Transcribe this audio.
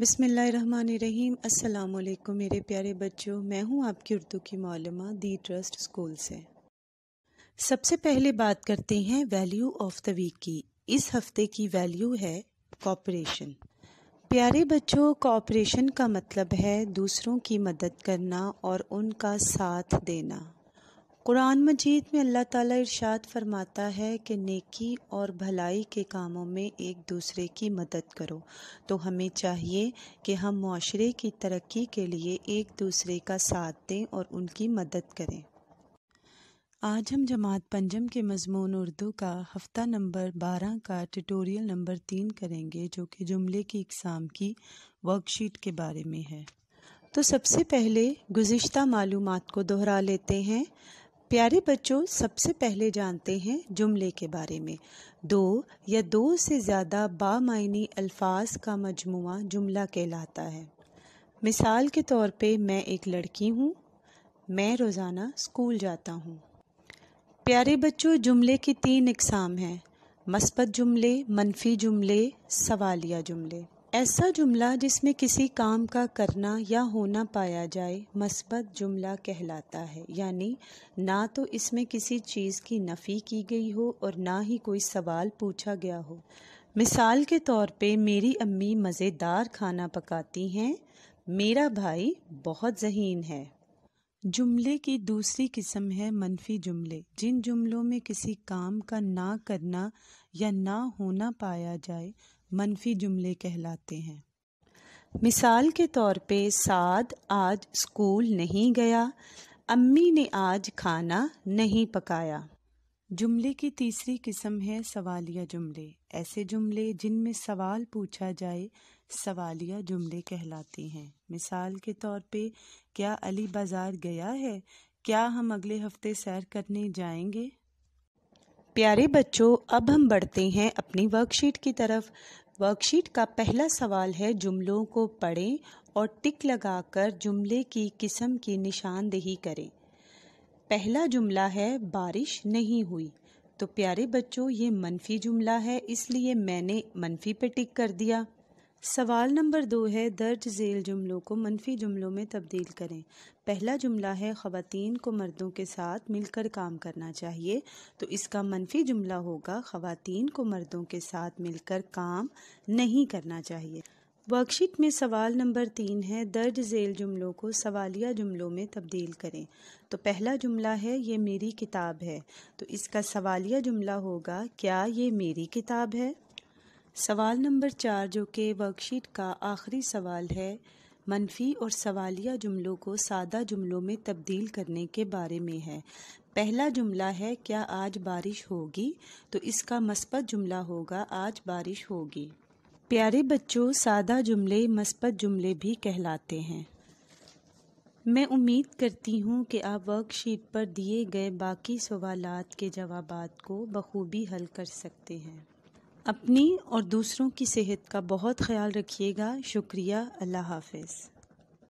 बिसमीम अल्लाम मेरे प्यारे बच्चों मैं हूं आपकी उर्दू की मौलमा दी ट्रस्ट स्कूल से सबसे पहले बात करते हैं वैल्यू ऑफ द वीक की इस हफ्ते की वैल्यू है कॉपरेशन प्यारे बच्चों कॉपरेशन का मतलब है दूसरों की मदद करना और उनका साथ देना कुरान मजीद में अल्लाह ताला इरशाद फरमाता है कि नेकी और भलाई के कामों में एक दूसरे की मदद करो तो हमें चाहिए कि हम माशरे की तरक्की के लिए एक दूसरे का साथ दें और उनकी मदद करें आज हम जमात पंजम के मजमून उर्दू का हफ्ता नंबर बारह का ट्यूटोरियल नंबर तीन करेंगे जो कि जुमले की इकसाम की वर्कशीट के बारे में है तो सबसे पहले गुज्त मालूम को दोहरा लेते हैं प्यारे बच्चों सबसे पहले जानते हैं जुमले के बारे में दो या दो से ज़्यादा बामायनी अल्फाज का मजमु जुमला कहलाता है मिसाल के तौर पे मैं एक लड़की हूँ मैं रोज़ाना स्कूल जाता हूँ प्यारे बच्चों जुमले की तीन इकसाम हैं मस्बत जुमले मनफी जुमले सवालिया जुमले ऐसा जुमला जिसमें किसी काम का करना या होना पाया जाए मस्बत जुमला कहलाता है यानी ना तो इसमें किसी चीज़ की नफ़ी की गई हो और ना ही कोई सवाल पूछा गया हो मिसाल के तौर पे मेरी अम्मी मज़ेदार खाना पकाती हैं मेरा भाई बहुत जहीन है जुमले की दूसरी किस्म है मनफी जुमले जिन जुमलों में किसी काम का ना करना या ना होना पाया जाए मनफी जुमले कहलाते हैं मिसाल के तौर पे साद आज स्कूल नहीं गया अम्मी ने आज खाना नहीं पकाया जुमले की तीसरी किस्म है सवालिया जुमले ऐसे जुमले जिनमें सवाल पूछा जाए सवालिया जुमले कहलाते हैं मिसाल के तौर पे क्या अली बाज़ार गया है क्या हम अगले हफ्ते सैर करने जाएंगे प्यारे बच्चों अब हम बढ़ते हैं अपनी वर्कशीट की तरफ वर्कशीट का पहला सवाल है जुमलों को पढ़ें और टिक लगाकर जुमले की किस्म की निशानदेही करें पहला जुमला है बारिश नहीं हुई तो प्यारे बच्चों ये मनफी जुमला है इसलिए मैंने मनफी पे टिक कर दिया सवाल नंबर दो है दर्ज झेल जुमलों को मनफी जुमलों में तब्दील करें पहला जुमला है ख़वातीन को मर्दों के साथ मिलकर काम करना चाहिए तो इसका मनफी जुमला होगा ख़वातीन को मर्दों के साथ मिलकर काम नहीं करना चाहिए वर्कशीट में सवाल नंबर तीन है दर्ज झेल जुमलों को सवालिया जुमलों में तब्दील करें तो पहला जुमला है ये मेरी किताब है तो इसका सवालिया जुमला होगा क्या ये मेरी किताब है सवाल नंबर चार जो कि वर्कशीट का आखिरी सवाल है मनफी और सवालिया जुमलों को सादा जुमलों में तब्दील करने के बारे में है पहला जुमला है क्या आज बारिश होगी तो इसका मस्बत जुमला होगा आज बारिश होगी प्यारे बच्चों सादा जुमले मस्बत जुमले भी कहलाते हैं मैं उम्मीद करती हूँ कि आप वर्कशीट पर दिए गए बाकी सवालात के जवाब को बखूबी हल कर सकते हैं अपनी और दूसरों की सेहत का बहुत ख्याल रखिएगा शुक्रिया अल्लाह हाफिज़